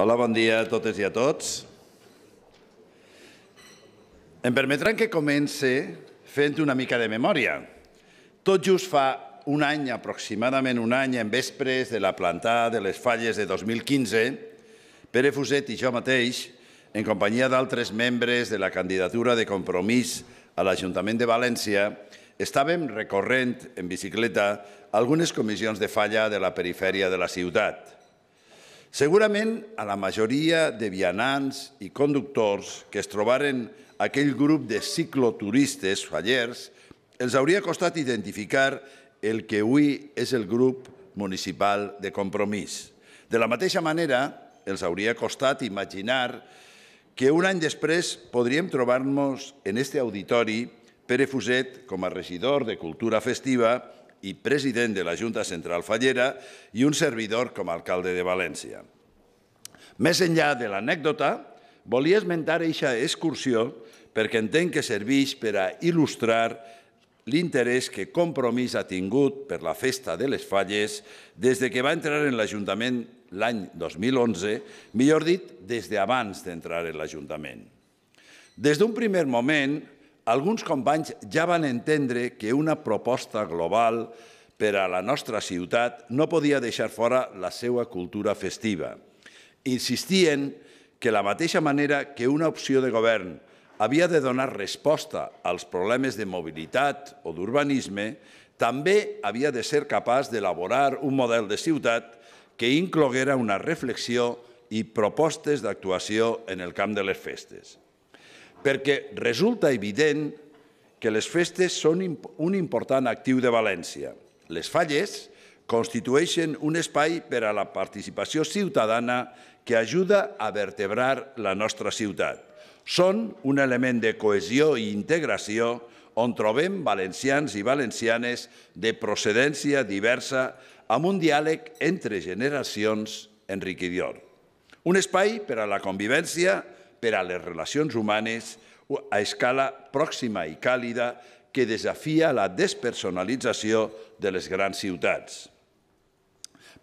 Hola, bon dia a totes i a tots. Em permetran que comence fent una mica de memòria. Tot just fa un any, aproximadament un any, en vespres de la plantada de les falles de 2015, Pere Fuset i jo mateix, en companyia d'altres membres de la candidatura de compromís a l'Ajuntament de València, estàvem recorrent en bicicleta algunes comissions de falla de la perifèria de la ciutat – Segurament a la majoria de vianants i conductors que es trobaren aquell grup de cicloturistes fallers els hauria costat identificar el que avui és el grup municipal de compromís. De la mateixa manera, els hauria costat imaginar que un any després podríem trobar-nos en este auditori Pere Fuset com a regidor de Cultura Festiva i president de la Junta Central Fallera i un servidor com a alcalde de València. Més enllà de l'anècdota, volia esmentar aquesta excursió perquè entenc que serveix per a il·lustrar l'interès que Compromís ha tingut per la Festa de les Falles des de que va entrar en l'Ajuntament l'any 2011, millor dit, des d'abans d'entrar en l'Ajuntament. Des d'un primer moment, alguns companys ja van entendre que una proposta global per a la nostra ciutat no podia deixar fora la seva cultura festiva. Insistien que la mateixa manera que una opció de govern havia de donar resposta als problemes de mobilitat o d'urbanisme, també havia de ser capaç d'elaborar un model de ciutat que incloguera una reflexió i propostes d'actuació en el camp de les festes perquè resulta evident que les festes són un important actiu de València. Les falles constitueixen un espai per a la participació ciutadana que ajuda a vertebrar la nostra ciutat. Són un element de cohesió i integració on trobem valencians i valencianes de procedència diversa amb un diàleg entre generacions enriquidor. Un espai per a la convivència i per a les relacions humanes a escala pròxima i càlida que desafia la despersonalització de les grans ciutats.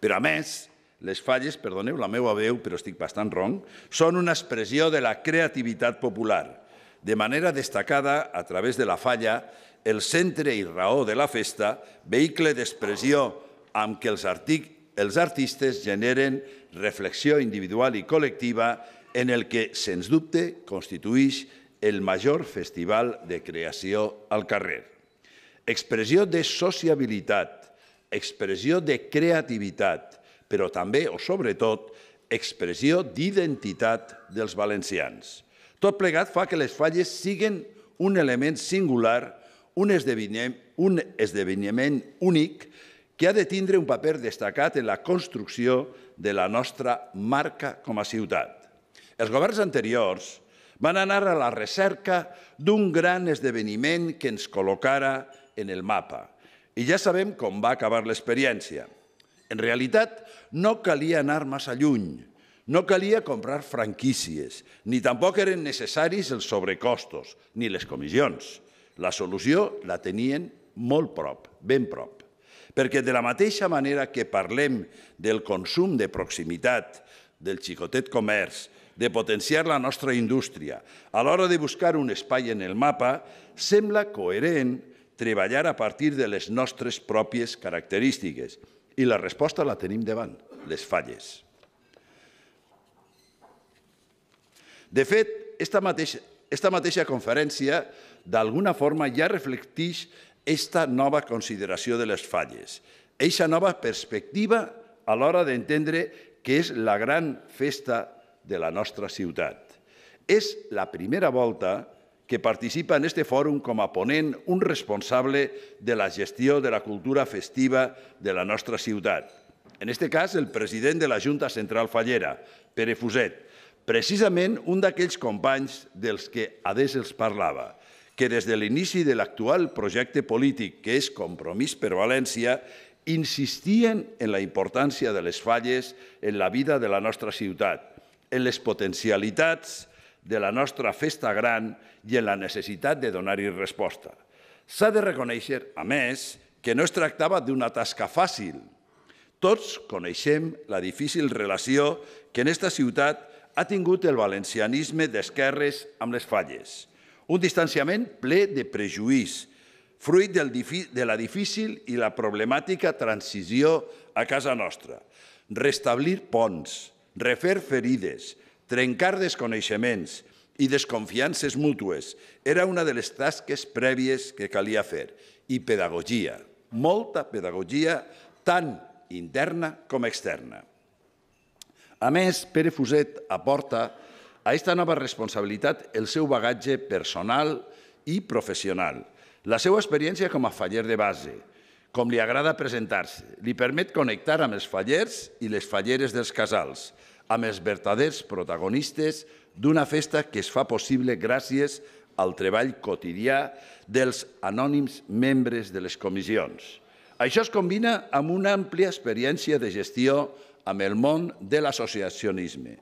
Però, a més, les falles, perdoneu la meva veu, però estic bastant ronc, són una expressió de la creativitat popular. De manera destacada, a través de la falla, el centre i raó de la festa, vehicle d'expressió amb què els, els artistes generen reflexió individual i col·lectiva en el que, sens dubte, constitueix el major festival de creació al carrer. Expressió de sociabilitat, expressió de creativitat, però també, o sobretot, expressió d'identitat dels valencians. Tot plegat fa que les falles siguin un element singular, un esdeveniment, un esdeveniment únic que ha de tindre un paper destacat en la construcció de la nostra marca com a ciutat. Els governs anteriors van anar a la recerca d'un gran esdeveniment que ens col·locara en el mapa. I ja sabem com va acabar l'experiència. En realitat, no calia anar massa lluny, no calia comprar franquícies, ni tampoc eren necessaris els sobrecostos, ni les comissions. La solució la tenien molt prop, ben prop. Perquè de la mateixa manera que parlem del consum de proximitat, del xicotet comerç, de potenciar la nostra indústria. A l'hora de buscar un espai en el mapa, sembla coherent treballar a partir de les nostres pròpies característiques. I la resposta la tenim davant, les falles. De fet, esta mateixa, esta mateixa conferència d'alguna forma ja reflecteix esta nova consideració de les falles, eixa nova perspectiva a l'hora d'entendre que és la gran festa de la nostra ciutat. És la primera volta que participa en este fòrum com a ponent un responsable de la gestió de la cultura festiva de la nostra ciutat. En este cas, el president de la Junta Central Fallera, Pere Fuset, precisament un d'aquells companys dels que Adés els parlava, que des de l'inici de l'actual projecte polític, que és Compromís per València, insistien en la importància de les falles en la vida de la nostra ciutat, en les potencialitats de la nostra festa gran i en la necessitat de donar-hi resposta. S'ha de reconèixer, a més, que no es tractava d'una tasca fàcil. Tots coneixem la difícil relació que en aquesta ciutat ha tingut el valencianisme d'esquerres amb les falles. Un distanciament ple de prejuís, fruit del, de la difícil i la problemàtica transició a casa nostra. Restablir ponts, refer ferides, trencar desconeixements i desconfiances mútues era una de les tasques prèvies que calia fer, i pedagogia, molta pedagogia, tant interna com externa. A més, Pere Fuset aporta a aquesta nova responsabilitat el seu bagatge personal i professional, la seva experiència com a faller de base, com li agrada presentar-se. Li permet connectar amb els fallers i les falleres dels casals, amb els verdaders protagonistes d'una festa que es fa possible gràcies al treball quotidià dels anònims membres de les comissions. Això es combina amb una àmplia experiència de gestió amb el món de l'associacionisme.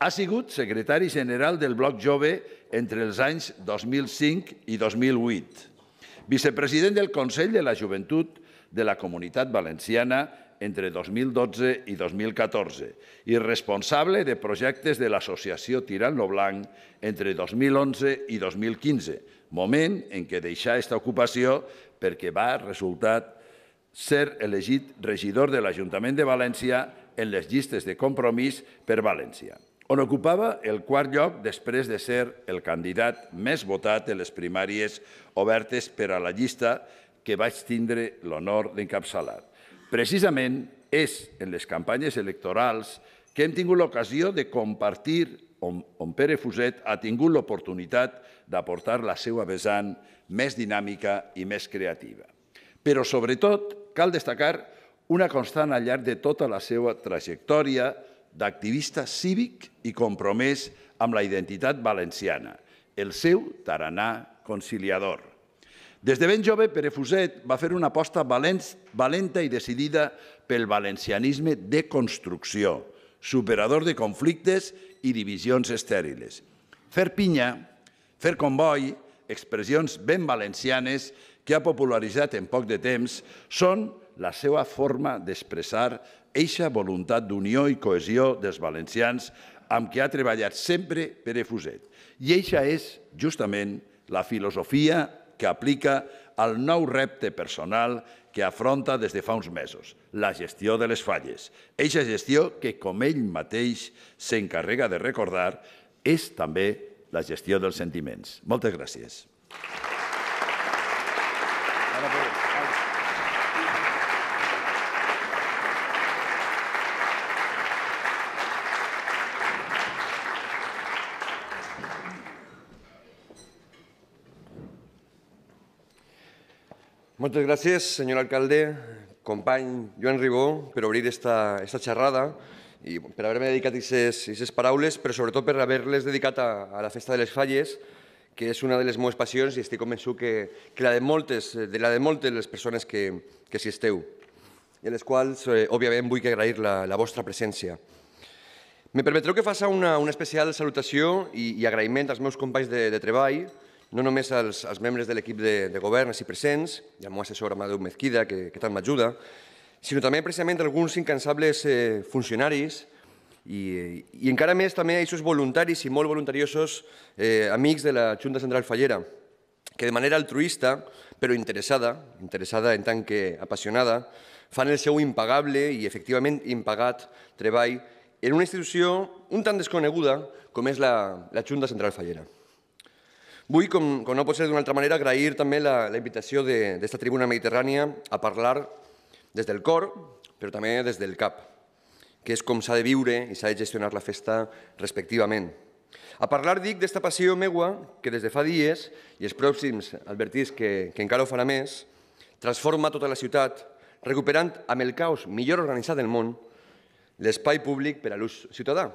Ha sigut secretari general del Bloc Jove entre els anys 2005 i 2008, vicepresident del Consell de la Joventut de la Comunitat Valenciana entre 2012 i 2014 i responsable de projectes de l'associació Tirant lo Blanc entre 2011 i 2015, moment en què deixà aquesta ocupació perquè va resultar ser elegit regidor de l'Ajuntament de València en les llistes de compromís per València, on ocupava el quart lloc després de ser el candidat més votat en les primàries obertes per a la llista que vaig tindre l'honor d'encapçalar. Precisament és en les campanyes electorals que hem tingut l'ocasió de compartir on, Pere Fuset ha tingut l'oportunitat d'aportar la seva vessant més dinàmica i més creativa. Però, sobretot, cal destacar una constant al llarg de tota la seva trajectòria d'activista cívic i compromès amb la identitat valenciana, el seu taranà conciliador. Des de ben jove, Pere Fuset va fer una aposta valenta i decidida pel valencianisme de construcció, superador de conflictes i divisions estèriles. Fer pinya, fer comboi, expressions ben valencianes que ha popularitzat en poc de temps, són la seva forma d'expressar eixa voluntat d'unió i cohesió dels valencians amb què ha treballat sempre Pere Fuset. I eixa és, justament, la filosofia que aplica al nou repte personal que afronta des de fa uns mesos, la gestió de les falles. Eixa gestió que, com ell mateix s'encarrega de recordar, és també la gestió dels sentiments. Moltes gràcies. Gràcies. Moltes gràcies, senyor alcalde, company Joan Ribó, per obrir esta, esta xerrada i per haver-me dedicat aquestes paraules, però sobretot per haver-les dedicat a, a la Festa de les Falles, que és una de les meves passions i estic convençut que, que la de moltes, de la de moltes les persones que, que s'hi esteu i a les quals, eh, òbviament, vull agrair la, la vostra presència. Me permetreu que faça una, una especial salutació i, i agraïment als meus companys de, de treball, no només als, als membres de l'equip de, de govern així presents, i al meu assessor Amadeu Mezquida, que, que tant m'ajuda, sinó també precisament alguns incansables eh, funcionaris i, i encara més també a aquests voluntaris i molt voluntariosos eh, amics de la Junta Central Fallera, que de manera altruista, però interessada, interessada en tant que apassionada, fan el seu impagable i efectivament impagat treball en una institució un tant desconeguda com és la, la Junta Central Fallera. Vull, com, com no pot ser d'una altra manera, agrair també la, la invitació d'esta tribuna mediterrània a parlar des del cor, però també des del cap, que és com s'ha de viure i s'ha de gestionar la festa respectivament. A parlar, dic, d'esta passió meua, que des de fa dies, i els pròxims advertís que, que encara ho farà més, transforma tota la ciutat, recuperant amb el caos millor organitzat del món l'espai públic per a l'ús ciutadà.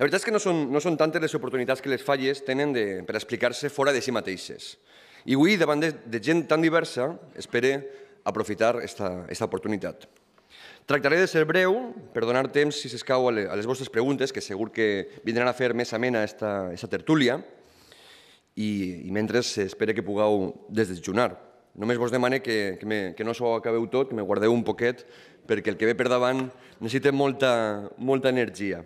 La veritat és que no són, no són tantes les oportunitats que les falles tenen de, per explicar-se fora de si mateixes. I avui, davant de, de gent tan diversa, espere aprofitar aquesta oportunitat. Tractaré de ser breu per donar temps, si s'escau, a les vostres preguntes, que segur que vindran a fer més amena esta, esta tertúlia, i, i mentre espere que pugueu desdejunar. Només vos demane que, que, me, que no s'ho acabeu tot, que me guardeu un poquet, perquè el que ve per davant necessita molta, molta energia.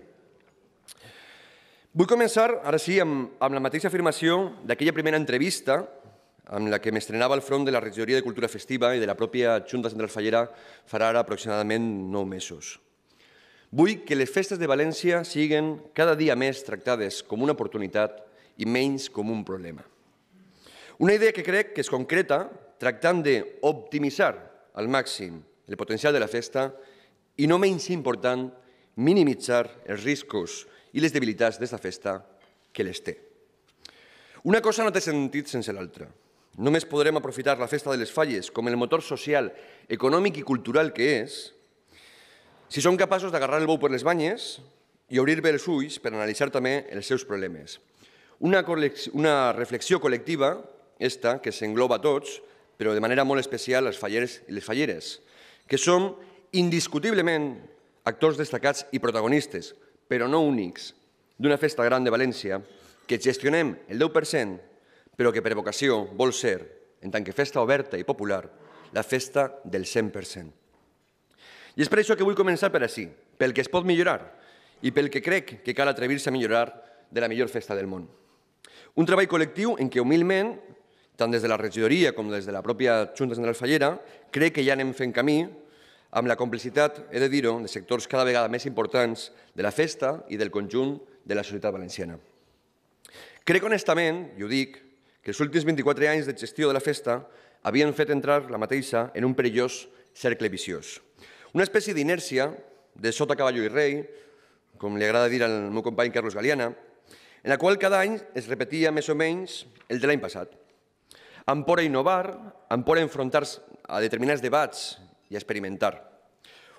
Vull començar, ara sí, amb, amb la mateixa afirmació d'aquella primera entrevista amb la que m'estrenava al front de la regidoria de Cultura Festiva i de la pròpia Junta Central Fallera farà ara aproximadament nou mesos. Vull que les festes de València siguin cada dia més tractades com una oportunitat i menys com un problema. Una idea que crec que és concreta tractant d'optimitzar al màxim el potencial de la festa i, no menys important, minimitzar els riscos i les debilitats d'esta festa que les té. Una cosa no té sentit sense l'altra. Només podrem aprofitar la festa de les falles com el motor social, econòmic i cultural que és, si som capaços d'agarrar el bou per les banyes i obrir bé els ulls per analitzar també els seus problemes. Una, una reflexió col·lectiva, esta, que s'engloba a tots, però de manera molt especial als falleres i les falleres, que som indiscutiblement actors destacats i protagonistes, però no únics, d'una festa gran de València que gestionem el 10%, però que per vocació vol ser, en tant que festa oberta i popular, la festa del 100%. I és per això que vull començar per així, pel que es pot millorar i pel que crec que cal atrevir-se a millorar de la millor festa del món. Un treball col·lectiu en què humilment, tant des de la regidoria com des de la pròpia Junta Central Fallera, crec que ja anem fent camí amb la complicitat, he de dir-ho, de sectors cada vegada més importants de la festa i del conjunt de la societat valenciana. Crec honestament, i ho dic, que els últims 24 anys de gestió de la festa havien fet entrar la mateixa en un perillós cercle viciós. Una espècie d'inèrcia de sota cavallo i rei, com li agrada dir al meu company Carlos Galiana, en la qual cada any es repetia més o menys el de l'any passat. Amb por a innovar, amb por a enfrontar-se a determinats debats i a experimentar.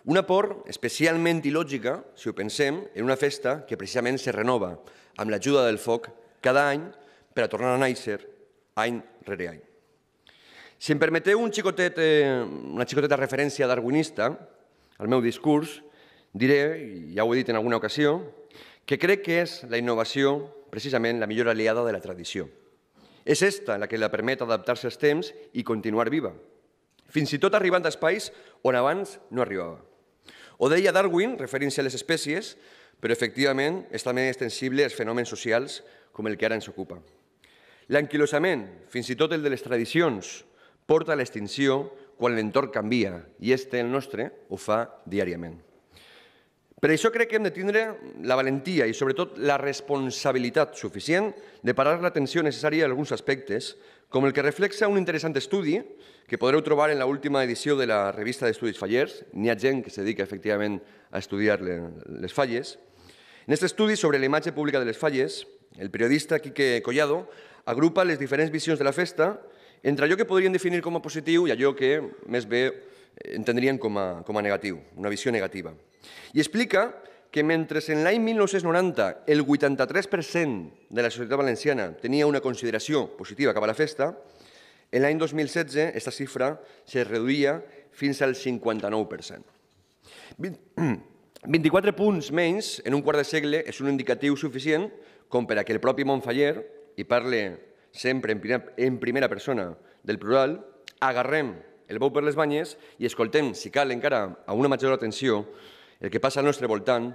Una por especialment il·lògica, si ho pensem, en una festa que precisament se renova amb l'ajuda del foc cada any per a tornar a néixer any rere any. Si em permeteu un xicotet, eh, una xicoteta referència darwinista al meu discurs, diré, i ja ho he dit en alguna ocasió, que crec que és la innovació precisament la millor aliada de la tradició. És esta la que la permet adaptar-se als temps i continuar viva, fins i tot arribant a espais on abans no arribava. Ho deia Darwin, referint-se a les espècies, però efectivament és també extensible als fenòmens socials com el que ara ens ocupa. L'anquilosament, fins i tot el de les tradicions, porta a l'extinció quan l'entorn canvia i este el nostre ho fa diàriament. Per això crec que hem de tindre la valentia i, sobretot, la responsabilitat suficient de parar l'atenció necessària en alguns aspectes, com el que reflexa un interessant estudi que podreu trobar en l'última edició de la revista d'Estudis Fallers. N'hi ha gent que se dedica, efectivament, a estudiar les falles. En aquest estudi sobre la imatge pública de les falles, el periodista Quique Collado agrupa les diferents visions de la festa entre allò que podrien definir com a positiu i allò que més bé entendrien com a, com a negatiu, una visió negativa. I explica que mentre en l'any 1990 el 83% de la societat valenciana tenia una consideració positiva cap a la festa, en l'any 2016 aquesta xifra se reduïa fins al 59%. 24 punts menys en un quart de segle és un indicatiu suficient com per a que el propi Montfaller, i parle sempre en primera, en primera persona del plural, agarrem el bou per les banyes i escoltem, si cal encara, a una major atenció el que passa al nostre voltant,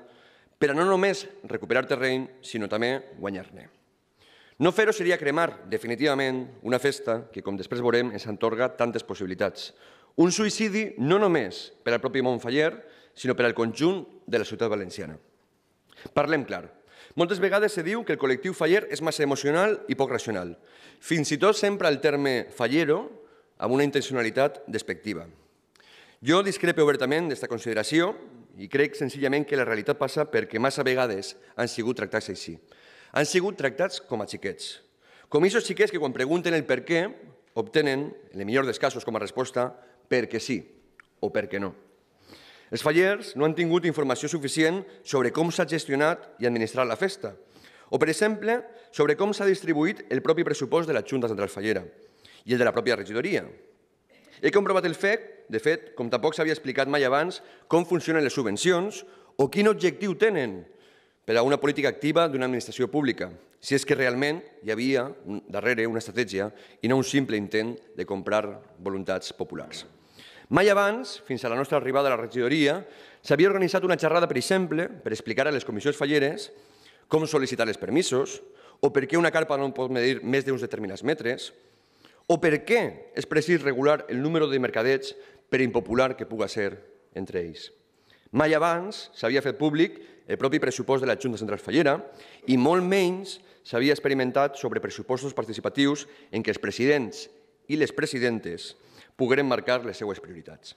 per a no només recuperar terreny, sinó també guanyar-ne. No fer-ho seria cremar definitivament una festa que, com després veurem, ens entorga tantes possibilitats. Un suïcidi no només per al propi Montfaller, sinó per al conjunt de la ciutat valenciana. Parlem clar. Moltes vegades se diu que el col·lectiu faller és massa emocional i poc racional. Fins i tot sempre el terme fallero amb una intencionalitat despectiva. Jo discrepe obertament d'esta consideració, i crec senzillament que la realitat passa perquè massa vegades han sigut tractats així. Han sigut tractats com a xiquets. Com aquests xiquets que quan pregunten el per què obtenen, en el millor dels casos com a resposta, perquè sí o perquè no. Els fallers no han tingut informació suficient sobre com s'ha gestionat i administrat la festa, o, per exemple, sobre com s'ha distribuït el propi pressupost de la Junta Central Fallera i el de la pròpia regidoria, he comprovat el fet, de fet, com tampoc s'havia explicat mai abans, com funcionen les subvencions o quin objectiu tenen per a una política activa d'una administració pública, si és que realment hi havia darrere una estratègia i no un simple intent de comprar voluntats populars. Mai abans, fins a la nostra arribada a la regidoria, s'havia organitzat una xerrada, per exemple, per explicar a les comissions falleres com sol·licitar els permisos o per què una carpa no pot medir més d'uns determinats metres, o per què és precís regular el número de mercadets per impopular que puga ser entre ells. Mai abans s'havia fet públic el propi pressupost de la Junta Central Fallera i molt menys s'havia experimentat sobre pressupostos participatius en què els presidents i les presidentes pogueren marcar les seues prioritats.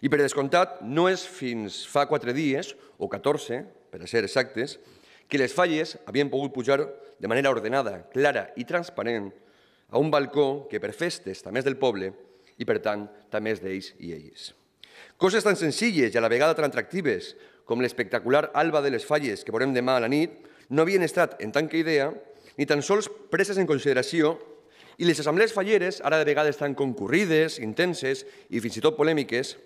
I per descomptat, no és fins fa quatre dies, o 14, per a ser exactes, que les falles havien pogut pujar de manera ordenada, clara i transparent a un balcó que per festes també és del poble i, per tant, també és d'ells i elles. Coses tan senzilles i a la vegada tan atractives com l'espectacular Alba de les Falles que veurem demà a la nit no havien estat, en tant que idea, ni tan sols preses en consideració i les assemblees falleres, ara de vegades tan concurrides, intenses i fins i tot polèmiques,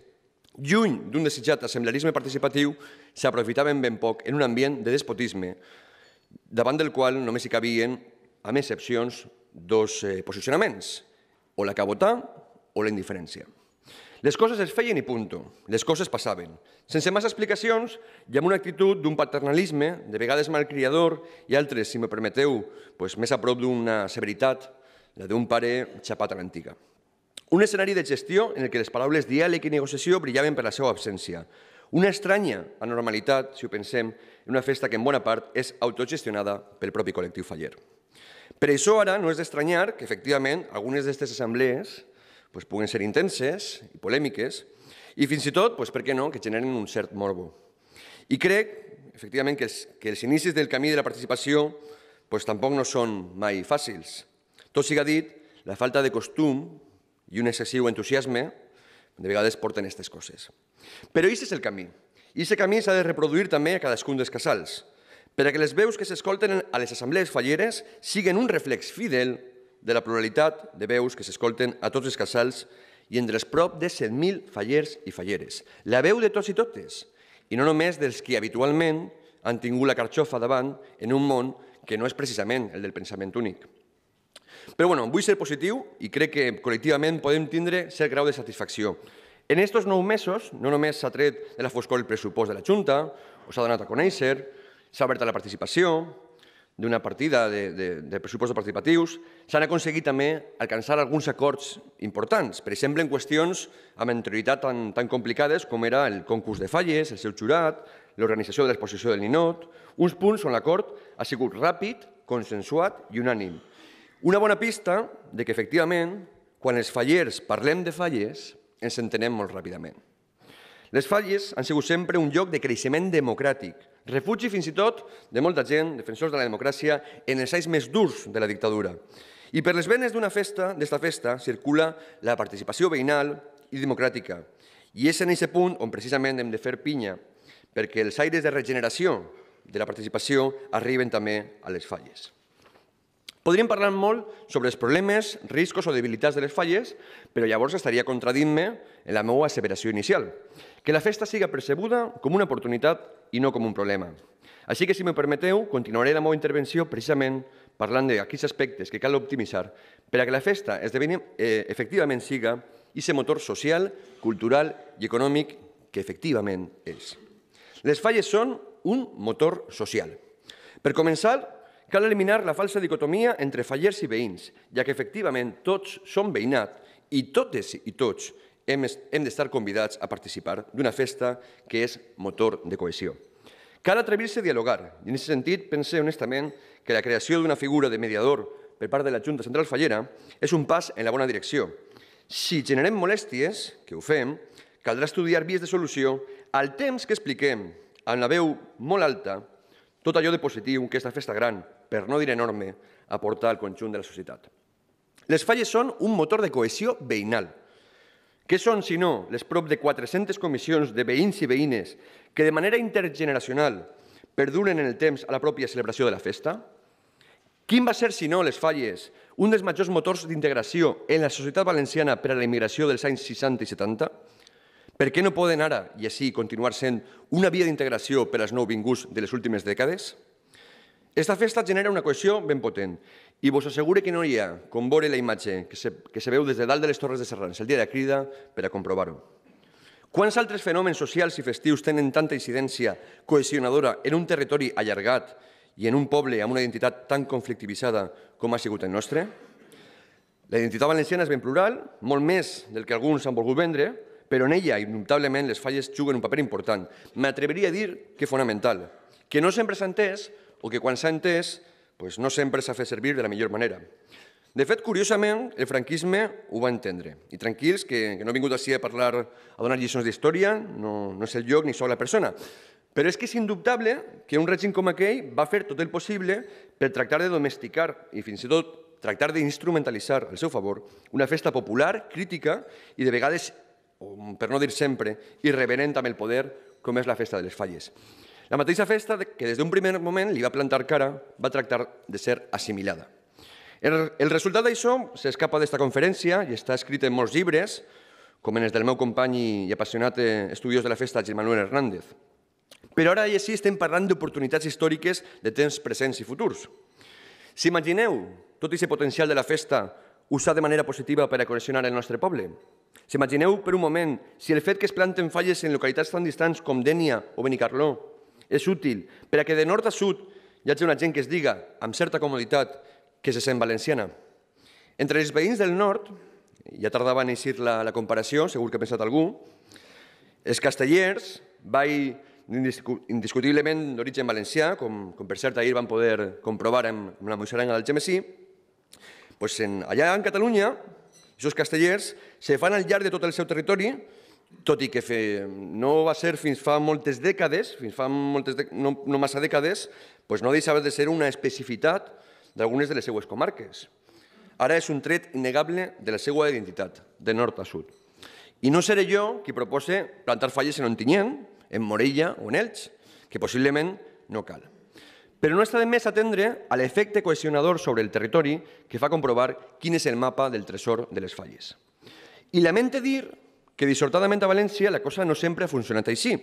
lluny d'un desitjat assemblearisme participatiu, s'aprofitaven ben poc en un ambient de despotisme, davant del qual només hi cabien, amb excepcions, dos eh, posicionaments, o la cabotà o la indiferència. Les coses es feien i punto. Les coses passaven. Sense massa explicacions i amb una actitud d'un paternalisme, de vegades malcriador, i altres, si me permeteu, pues, més a prop d'una severitat, la d'un pare xapat a l'antiga. Un escenari de gestió en el que les paraules diàleg i negociació brillaven per la seva absència. Una estranya anormalitat, si ho pensem, en una festa que en bona part és autogestionada pel propi col·lectiu faller. Per això ara no és d'estranyar que, efectivament, algunes d'aquestes assemblees pues, puguen ser intenses i polèmiques, i fins i tot, pues, per què no, que generen un cert morbo. I crec, efectivament, que els, que els inicis del camí de la participació pues, tampoc no són mai fàcils. Tot siga dit, la falta de costum i un excessiu entusiasme de vegades porten aquestes coses. Però aquest és el camí. I aquest camí s'ha de reproduir també a cadascun dels casals per a que les veus que s'escolten a les assemblees falleres siguin un reflex fidel de la pluralitat de veus que s'escolten a tots els casals i entre els prop de 7.000 fallers i falleres. La veu de tots i totes, i no només dels que habitualment han tingut la carxofa davant en un món que no és precisament el del pensament únic. Però bueno, vull ser positiu i crec que col·lectivament podem tindre cert grau de satisfacció. En estos nou mesos no només s'ha tret de la foscor el pressupost de la Junta, o s'ha donat a conèixer, s'ha obert a la participació d'una partida de, de, de pressupostos participatius, s'han aconseguit també alcançar alguns acords importants, per exemple en qüestions amb anterioritat tan, tan complicades com era el concurs de falles, el seu jurat, l'organització de l'exposició del ninot, uns punts on l'acord ha sigut ràpid, consensuat i unànim. Una bona pista de que, efectivament, quan els fallers parlem de falles, ens entenem molt ràpidament. Les falles han sigut sempre un lloc de creixement democràtic, Refugi fins i tot de molta gent, defensors de la democràcia, en els anys més durs de la dictadura. I per les venes d'una festa, d'esta festa, circula la participació veïnal i democràtica. I és en aquest punt on precisament hem de fer pinya, perquè els aires de regeneració de la participació arriben també a les falles. Podríem parlar molt sobre els problemes, riscos o debilitats de les falles, però llavors estaria contradint-me en la meva asseveració inicial que la festa siga percebuda com una oportunitat i no com un problema. Així que, si me permeteu, continuaré la meva intervenció precisament parlant d'aquests aspectes que cal optimitzar per a que la festa esdeveni, eh, efectivament siga i ser motor social, cultural i econòmic que efectivament és. Les falles són un motor social. Per començar, cal eliminar la falsa dicotomia entre fallers i veïns, ja que efectivament tots són veïnat i totes i tots hem, d'estar convidats a participar d'una festa que és motor de cohesió. Cal atrevir-se a dialogar. I en aquest sentit, pense honestament que la creació d'una figura de mediador per part de la Junta Central Fallera és un pas en la bona direcció. Si generem molèsties, que ho fem, caldrà estudiar vies de solució al temps que expliquem, amb la veu molt alta, tot allò de positiu que aquesta festa gran, per no dir enorme, aporta al conjunt de la societat. Les falles són un motor de cohesió veïnal, què són, si no, les prop de 400 comissions de veïns i veïnes que de manera intergeneracional perduren en el temps a la pròpia celebració de la festa? Quin va ser, si no, les falles, un dels majors motors d'integració en la societat valenciana per a la immigració dels anys 60 i 70? Per què no poden ara i així continuar sent una via d'integració per als nouvinguts de les últimes dècades? Esta festa genera una cohesió ben potent i vos assegure que no hi ha, com veure la imatge que se, que se veu des de dalt de les Torres de Serrans el dia de la crida per a comprovar-ho. Quants altres fenòmens socials i festius tenen tanta incidència cohesionadora en un territori allargat i en un poble amb una identitat tan conflictivitzada com ha sigut el nostre? La identitat valenciana és ben plural, molt més del que alguns han volgut vendre, però en ella, indubtablement, les falles juguen un paper important. M'atreviria a dir que fonamental, que no sempre s'ha entès, o que quan s'ha entès no sempre s'ha fet servir de la millor manera. De fet, curiosament, el franquisme ho va entendre. I tranquils, que, que no he vingut així a parlar, a donar lliçons d'història, no, no és el lloc ni sóc la persona. Però és que és indubtable que un règim com aquell va fer tot el possible per tractar de domesticar i fins i tot tractar d'instrumentalitzar al seu favor una festa popular, crítica i de vegades, per no dir sempre, irreverent amb el poder, com és la festa de les falles. La mateixa festa que des d'un primer moment li va plantar cara va tractar de ser assimilada. El, el resultat d'això s'escapa d'esta conferència i està escrit en molts llibres, com en els del meu company i apassionat estudiós de la festa, Gil Manuel Hernández. Però ara i així estem parlant d'oportunitats històriques de temps presents i futurs. S'imagineu tot aquest potencial de la festa usat de manera positiva per a cohesionar el nostre poble? S'imagineu per un moment si el fet que es planten falles en localitats tan distants com Dènia o Benicarló és útil per a que de nord a sud hi hagi una gent que es diga amb certa comoditat que se sent valenciana. Entre els veïns del nord, ja tardava a néixer la, la comparació, segur que ha pensat algú, els castellers, vai indiscutiblement d'origen valencià, com, com per cert ahir van poder comprovar amb, amb la Moixaranga del Gemesí, pues en, allà en Catalunya, aquests castellers se fan al llarg de tot el seu territori tot i que fe, no va ser fins fa moltes dècades, fins fa moltes de... no, no massa dècades, pues no deixava de ser una especificitat d'algunes de les seues comarques. Ara és un tret innegable de la seva identitat, de nord a sud. I no seré jo qui propose plantar falles en Ontinyent, en Morella o en Elx, que possiblement no cal. Però no està de més atendre a l'efecte cohesionador sobre el territori que fa comprovar quin és el mapa del tresor de les falles. I lamente dir que dissortadament a València la cosa no sempre ha funcionat així.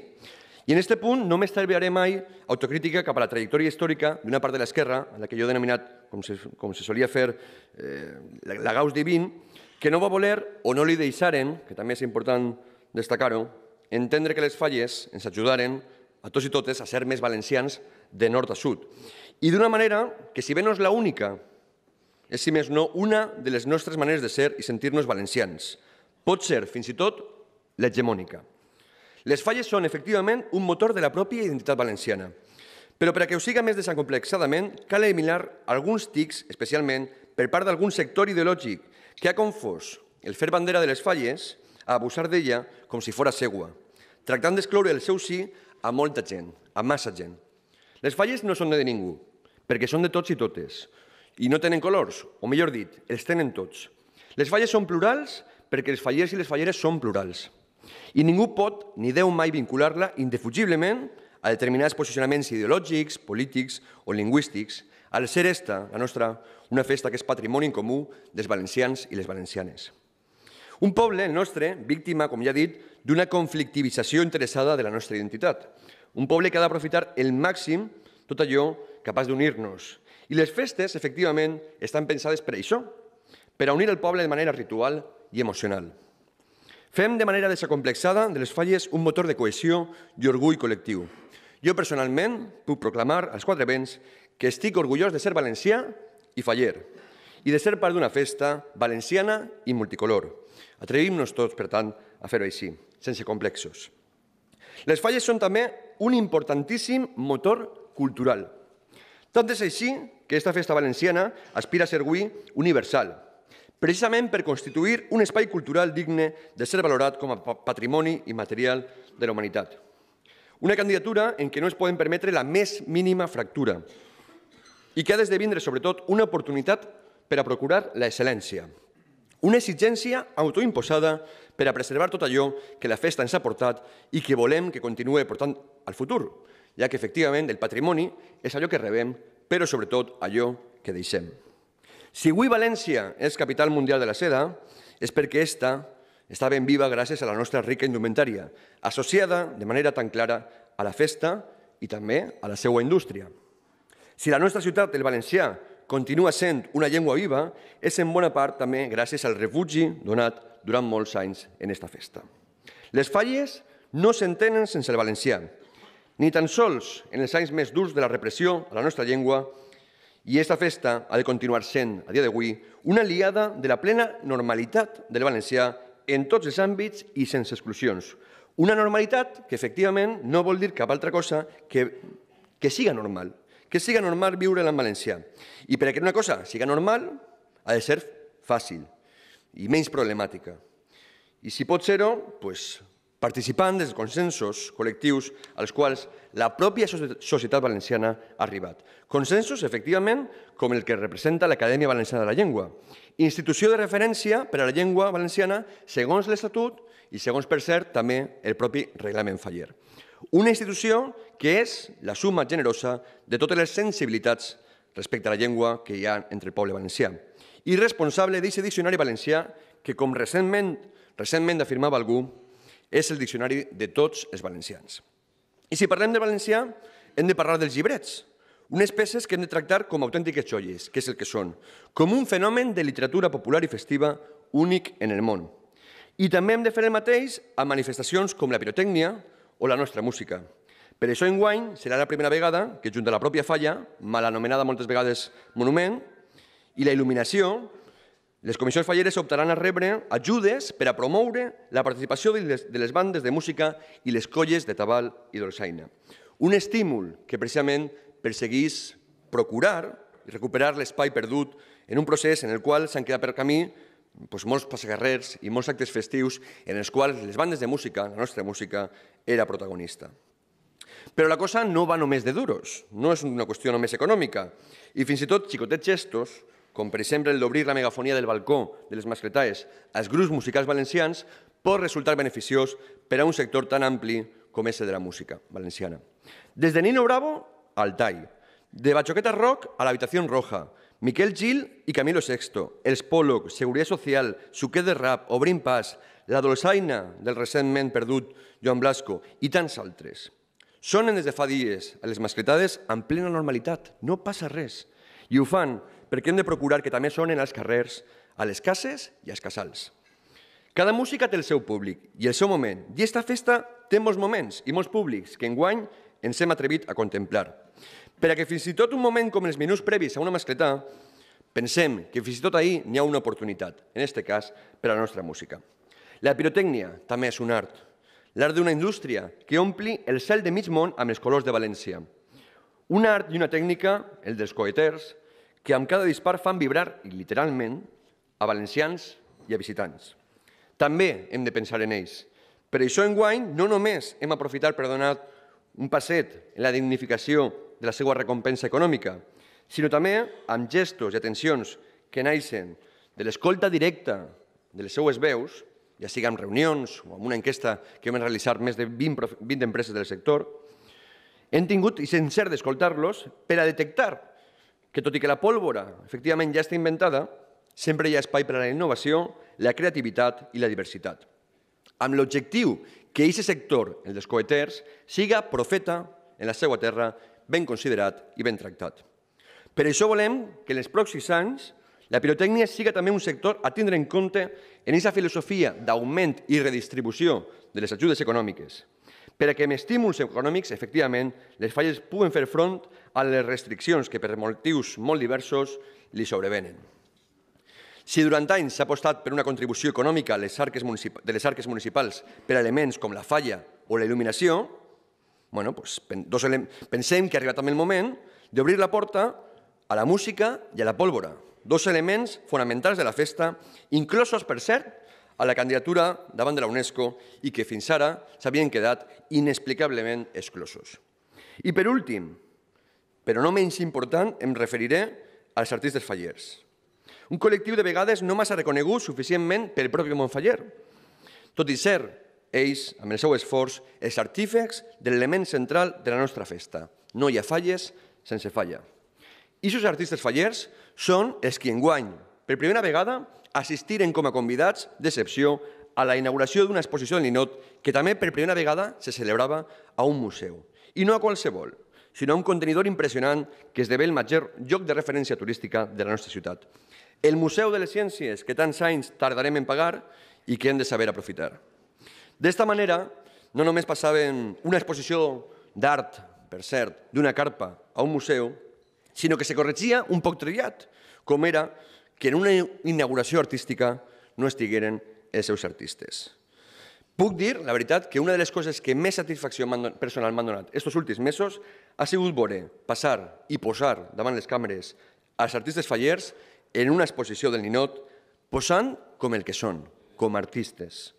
I en aquest punt no m'estalviaré mai autocrítica cap a la trajectòria històrica d'una part de l'esquerra, la que jo he denominat, com se, com se solia fer, eh, la, la Gauss divin, que no va voler o no li deixaren, que també és important destacar-ho, entendre que les falles ens ajudaren a tots i totes a ser més valencians de nord a sud. I d'una manera que, si bé no és l'única, és, si més no, una de les nostres maneres de ser i sentir-nos valencians pot ser, fins i tot, l'hegemònica. Les falles són, efectivament, un motor de la pròpia identitat valenciana. Però per ho siga més desacomplexadament, cal eliminar alguns tics, especialment per part d'algun sector ideològic que ha confós el fer bandera de les falles a abusar d'ella com si fora segua, tractant d'excloure el seu sí a molta gent, a massa gent. Les falles no són de ningú, perquè són de tots i totes, i no tenen colors, o millor dit, els tenen tots. Les falles són plurals perquè els fallers i les falleres són plurals. I ningú pot ni deu mai vincular-la indefugiblement a determinats posicionaments ideològics, polítics o lingüístics, al ser esta, la nostra, una festa que és patrimoni en comú dels valencians i les valencianes. Un poble, el nostre, víctima, com ja he dit, d'una conflictivització interessada de la nostra identitat. Un poble que ha d'aprofitar el màxim tot allò capaç d'unir-nos. I les festes, efectivament, estan pensades per això, per a unir el poble de manera ritual i emocional. Fem de manera desacomplexada de les falles un motor de cohesió i orgull col·lectiu. Jo personalment puc proclamar als quatre vents que estic orgullós de ser valencià i faller i de ser part d'una festa valenciana i multicolor. Atrevim-nos tots, per tant, a fer-ho així, sense complexos. Les falles són també un importantíssim motor cultural. Tant és així que aquesta festa valenciana aspira a ser avui universal, precisament per constituir un espai cultural digne de ser valorat com a patrimoni immaterial de la humanitat. Una candidatura en què no es poden permetre la més mínima fractura i que ha d'esdevindre, sobretot, una oportunitat per a procurar l'excel·lència. Una exigència autoimposada per a preservar tot allò que la festa ens ha portat i que volem que continuï portant al futur, ja que, efectivament, el patrimoni és allò que rebem, però, sobretot, allò que deixem. Si avui València és capital mundial de la seda, és perquè esta està ben viva gràcies a la nostra rica indumentària, associada de manera tan clara a la festa i també a la seva indústria. Si la nostra ciutat, el valencià, continua sent una llengua viva, és en bona part també gràcies al refugi donat durant molts anys en esta festa. Les falles no s'entenen sense el valencià. Ni tan sols en els anys més durs de la repressió a la nostra llengua i aquesta festa ha de continuar sent, a dia d'avui, una liada de la plena normalitat del valencià en tots els àmbits i sense exclusions. Una normalitat que, efectivament, no vol dir cap altra cosa que, que siga normal, que siga normal viure en valencià. I perquè una cosa siga normal, ha de ser fàcil i menys problemàtica. I si pot ser-ho, doncs, participant dels consensos col·lectius als quals la pròpia societat valenciana ha arribat. Consensos, efectivament, com el que representa l'Acadèmia Valenciana de la Llengua, institució de referència per a la llengua valenciana segons l'Estatut i segons, per cert, també el propi reglament faller. Una institució que és la suma generosa de totes les sensibilitats respecte a la llengua que hi ha entre el poble valencià i responsable d'aquest diccionari valencià que, com recentment recentment afirmava algú, és el diccionari de tots els valencians. I si parlem de valencià, hem de parlar dels llibrets, unes peces que hem de tractar com a autèntiques joies, que és el que són, com un fenomen de literatura popular i festiva únic en el món. I també hem de fer el mateix a manifestacions com la pirotècnia o la nostra música. Per això enguany serà la primera vegada que, junt a la pròpia falla, mal anomenada moltes vegades monument, i la il·luminació, les comissions falleres optaran a rebre ajudes per a promoure la participació de les, bandes de música i les colles de Tabal i d'Orsaina. Un estímul que precisament perseguís procurar i recuperar l'espai perdut en un procés en el qual s'han quedat per camí doncs, molts passacarrers i molts actes festius en els quals les bandes de música, la nostra música, era protagonista. Però la cosa no va només de duros, no és una qüestió només econòmica, i fins i tot xicotets gestos com per exemple el d'obrir la megafonia del balcó de les mascletaes als grups musicals valencians, pot resultar beneficiós per a un sector tan ampli com és el de la música valenciana. Des de Nino Bravo al tall, de Bachoqueta Rock a l'Habitació Roja, Miquel Gil i Camilo Sexto, Els Pollock, Seguretat Social, Suquet de Rap, Obrim Pas, la dolçaina del recentment perdut Joan Blasco i tants altres. Sonen des de fa dies a les mascletades en plena normalitat, no passa res. I ho fan perquè hem de procurar que també sonen als carrers, a les cases i als casals. Cada música té el seu públic i el seu moment, i aquesta festa té molts moments i molts públics que enguany ens hem atrevit a contemplar. Per a que fins i tot un moment com els minuts previs a una mascletà, pensem que fins i tot ahir n'hi ha una oportunitat, en aquest cas per a la nostra música. La pirotècnia també és un art, l'art d'una indústria que ompli el cel de mig món amb els colors de València. Un art i una tècnica, el dels coeters, que amb cada dispar fan vibrar, i literalment, a valencians i a visitants. També hem de pensar en ells. Per això enguany no només hem aprofitat per donar un passet en la dignificació de la seva recompensa econòmica, sinó també amb gestos i atencions que naixen de l'escolta directa de les seues veus, ja sigui amb reunions o amb una enquesta que hem realitzat més de 20, 20 empreses del sector, hem tingut i sense d'escoltar-los per a detectar que tot i que la pólvora efectivament ja està inventada, sempre hi ha espai per a la innovació, la creativitat i la diversitat, amb l'objectiu que aquest sector, el dels coeters, siga profeta en la seva terra, ben considerat i ben tractat. Per això volem que en els pròxims anys la pirotècnia siga també un sector a tindre en compte en aquesta filosofia d'augment i redistribució de les ajudes econòmiques, perquè amb estímuls econòmics, efectivament, les falles puguen fer front a les restriccions que per motius molt diversos li sobrevenen. Si durant anys s'ha apostat per una contribució econòmica les arques de les arques municipals per elements com la falla o la il·luminació, bueno, dos pensem que ha arribat també el moment d'obrir la porta a la música i a la pólvora, dos elements fonamentals de la festa, inclosos, per cert, a la candidatura davant de la UNESCO i que fins ara s'havien quedat inexplicablement exclosos. I per últim, però no menys important em referiré als artistes fallers. Un col·lectiu de vegades no massa reconegut suficientment pel propi món faller. Tot i ser, ells, amb el seu esforç, els artífecs de l'element central de la nostra festa. No hi ha falles sense falla. I aquests artistes fallers són els qui enguany, per primera vegada, assistiren com a convidats d'excepció a la inauguració d'una exposició en Linot que també per primera vegada se celebrava a un museu. I no a qualsevol, sinó un contenidor impressionant que esdevé el major lloc de referència turística de la nostra ciutat. El Museu de les Ciències, que tants anys tardarem en pagar i que hem de saber aprofitar. D'esta manera, no només passaven una exposició d'art, per cert, d'una carpa a un museu, sinó que se corregia un poc triviat, com era que en una inauguració artística no estigueren els seus artistes. Puc dir, la veritat, que una de les coses que més satisfacció personal m'han donat aquests últims mesos ha sigut veure, passar i posar davant les càmeres als artistes fallers en una exposició del ninot, posant com el que són, com artistes.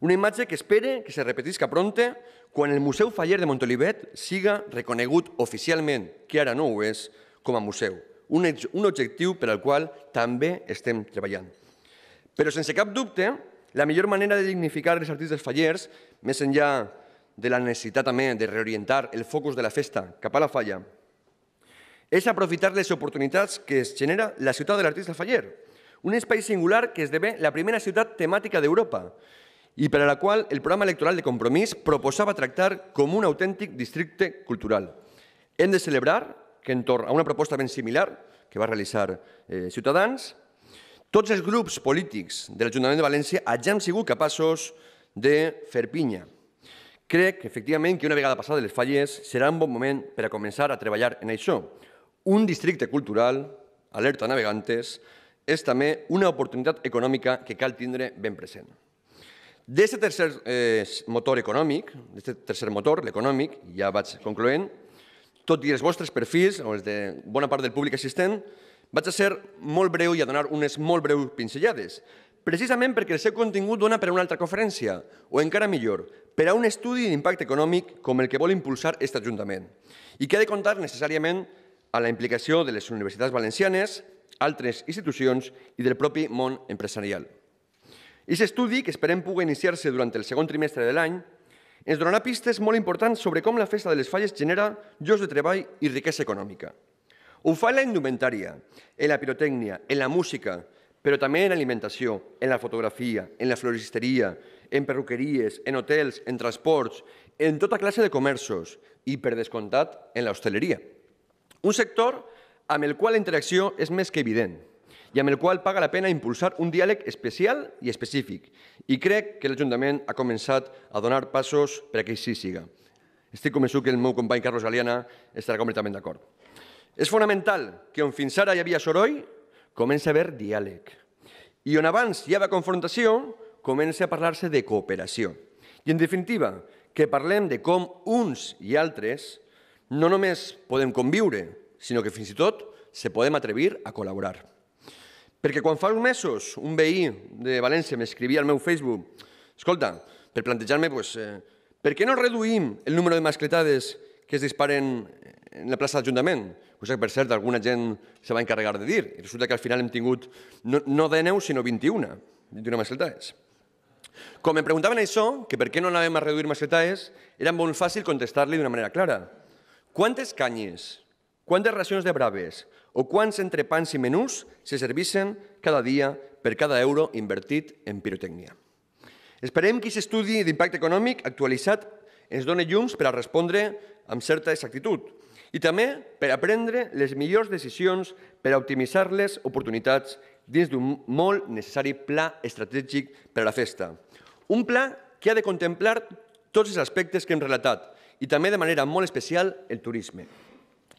Una imatge que espere que se repetisca pronte quan el Museu Faller de Montolivet siga reconegut oficialment, que ara no ho és, com a museu. Un, un objectiu per al qual també estem treballant. Però sense cap dubte, la millor manera de dignificar els artistes fallers, més enllà de la necessitat també de reorientar el focus de la festa cap a la falla, és aprofitar les oportunitats que es genera la ciutat de l'artista faller, un espai singular que esdevé la primera ciutat temàtica d'Europa i per a la qual el programa electoral de Compromís proposava tractar com un autèntic districte cultural. Hem de celebrar que entorn a una proposta ben similar que va realitzar eh, Ciutadans, tots els grups polítics de l'Ajuntament de València ja han sigut capaços de fer pinya. Crec, efectivament, que una vegada passada les falles serà un bon moment per a començar a treballar en això. Un districte cultural, alerta navegantes, és també una oportunitat econòmica que cal tindre ben present. D'aquest tercer eh, motor econòmic, d'aquest tercer motor, l'econòmic, ja vaig concloent, tot i els vostres perfils, o els de bona part del públic assistent, vaig a ser molt breu i a donar unes molt breus pincellades, precisament perquè el seu contingut dona per a una altra conferència, o encara millor, per a un estudi d'impacte econòmic com el que vol impulsar aquest Ajuntament, i que ha de comptar necessàriament a la implicació de les universitats valencianes, altres institucions i del propi món empresarial. I aquest estudi, que esperem pugui iniciar-se durant el segon trimestre de l'any, ens donarà pistes molt importants sobre com la festa de les falles genera llocs de treball i riquesa econòmica. Ho fa en la indumentària, en la pirotècnia, en la música, però també en alimentació, en la fotografia, en la floristeria, en perruqueries, en hotels, en transports, en tota classe de comerços i, per descomptat, en l'hostaleria. Un sector amb el qual la interacció és més que evident i amb el qual paga la pena impulsar un diàleg especial i específic. I crec que l'Ajuntament ha començat a donar passos perquè així siga. Estic convençut que el meu company Carlos Galiana estarà completament d'acord. És fonamental que on fins ara hi havia soroll, comença a haver diàleg. I on abans hi havia confrontació, comença a parlar-se de cooperació. I, en definitiva, que parlem de com uns i altres no només podem conviure, sinó que fins i tot se podem atrevir a col·laborar. Perquè quan fa uns mesos un veí de València m'escrivia al meu Facebook escolta, per plantejar-me pues, eh, per què no reduïm el número de mascletades que es disparen eh, en la plaça d'Ajuntament, cosa que, per cert, alguna gent se va encarregar de dir. I resulta que al final hem tingut no, no neus, sinó 21, 21 mascletades. Quan em preguntaven això, que per què no anàvem a reduir mascletades, era molt fàcil contestar-li d'una manera clara. Quantes canyes, quantes racions de braves o quants entrepans i menús se servissen cada dia per cada euro invertit en pirotècnia? Esperem que aquest estudi d'impacte econòmic actualitzat ens doni llums per a respondre amb certa exactitud, i també per a prendre les millors decisions per a optimitzar les oportunitats dins d'un molt necessari pla estratègic per a la festa. Un pla que ha de contemplar tots els aspectes que hem relatat i també de manera molt especial el turisme.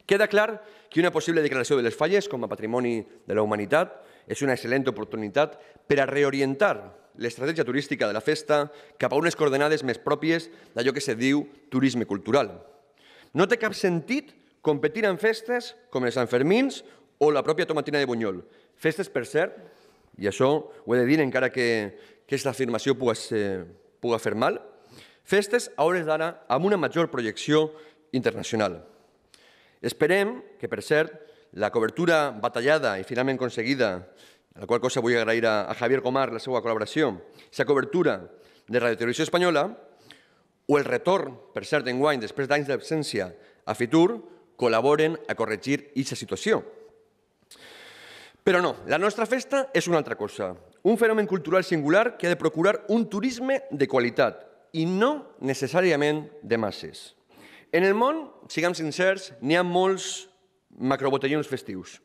Queda clar que una possible declaració de les falles com a patrimoni de la humanitat és una excel·lent oportunitat per a reorientar l'estratègia turística de la festa cap a unes coordenades més pròpies d'allò que se diu turisme cultural. No té cap sentit competir en festes com els Sanfermins Fermins o la pròpia tomatina de Bunyol. Festes, per cert, i això ho he de dir encara que aquesta afirmació pugui fer mal, festes a hores d'ara amb una major projecció internacional. Esperem que, per cert, la cobertura batallada i finalment aconseguida, a la qual cosa vull agrair a, Javier Gomar la seva col·laboració, la cobertura de Radio Televisió Espanyola, o el retorn, per cert, enguany, després d'anys d'absència, a Fitur, col·laboren a corregir aquesta situació. Però no, la nostra festa és una altra cosa. Un fenomen cultural singular que ha de procurar un turisme de qualitat i no necessàriament de masses. En el món, siguem sincers, n'hi ha molts macrobotellons festius.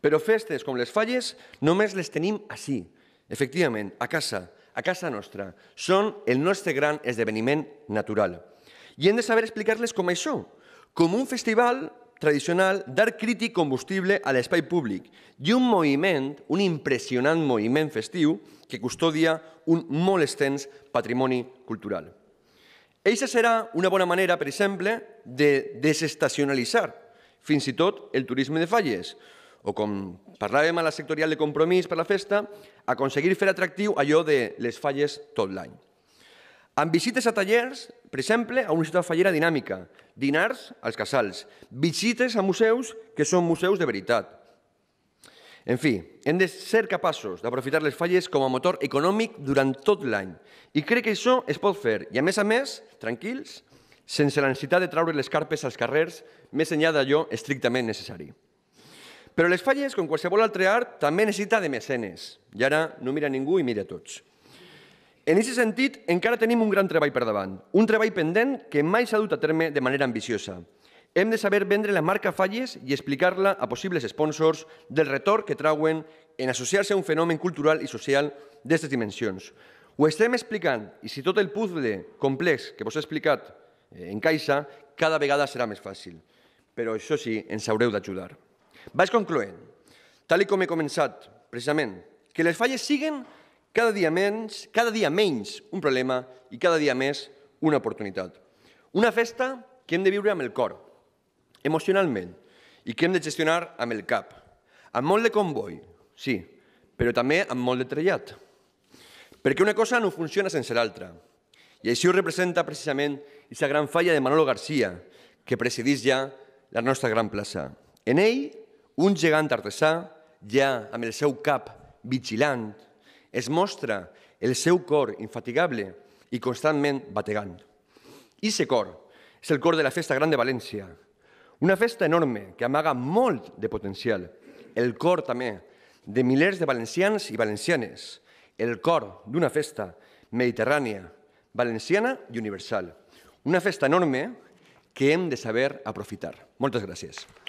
Però festes com les falles només les tenim així, efectivament, a casa, a casa nostra. Són el nostre gran esdeveniment natural. I hem de saber explicar-les com això, com un festival tradicional d'art crític combustible a l'espai públic i un moviment, un impressionant moviment festiu que custodia un molt extens patrimoni cultural. Eixa serà una bona manera, per exemple, de desestacionalitzar fins i tot el turisme de falles, o com parlàvem a la sectorial de compromís per la festa, aconseguir fer atractiu allò de les falles tot l'any. Amb visites a tallers, per exemple, a una ciutat fallera dinàmica, dinars als casals, visites a museus que són museus de veritat. En fi, hem de ser capaços d'aprofitar les falles com a motor econòmic durant tot l'any. I crec que això es pot fer, i a més a més, tranquils, sense la necessitat de traure les carpes als carrers, més enllà d'allò estrictament necessari. Però les falles, com qualsevol altre art, també necessita de mecenes. I ara no mira ningú i mira tots. En aquest sentit, encara tenim un gran treball per davant, un treball pendent que mai s'ha dut a terme de manera ambiciosa. Hem de saber vendre la marca Falles i explicar-la a possibles sponsors del retorn que trauen en associar-se a un fenomen cultural i social d'aquestes dimensions. Ho estem explicant i si tot el puzzle complex que vos he explicat eh, encaixa, cada vegada serà més fàcil. Però això sí, ens haureu d'ajudar. Vaig concloent. Tal com he començat, precisament, que les falles siguen cada dia menys, cada dia menys un problema i cada dia més una oportunitat. Una festa que hem de viure amb el cor, emocionalment, i que hem de gestionar amb el cap. Amb molt de convoi, sí, però també amb molt de trellat. Perquè una cosa no funciona sense l'altra. I així ho representa precisament aquesta gran falla de Manolo García, que presidís ja la nostra gran plaça. En ell, un gegant artesà, ja amb el seu cap vigilant, es mostra el seu cor infatigable i constantment bategant. I se cor és el cor de la Festa Gran de València, una festa enorme que amaga molt de potencial, el cor també de milers de valencians i valencianes, el cor d'una festa mediterrània, valenciana i universal. Una festa enorme que hem de saber aprofitar. Moltes gràcies.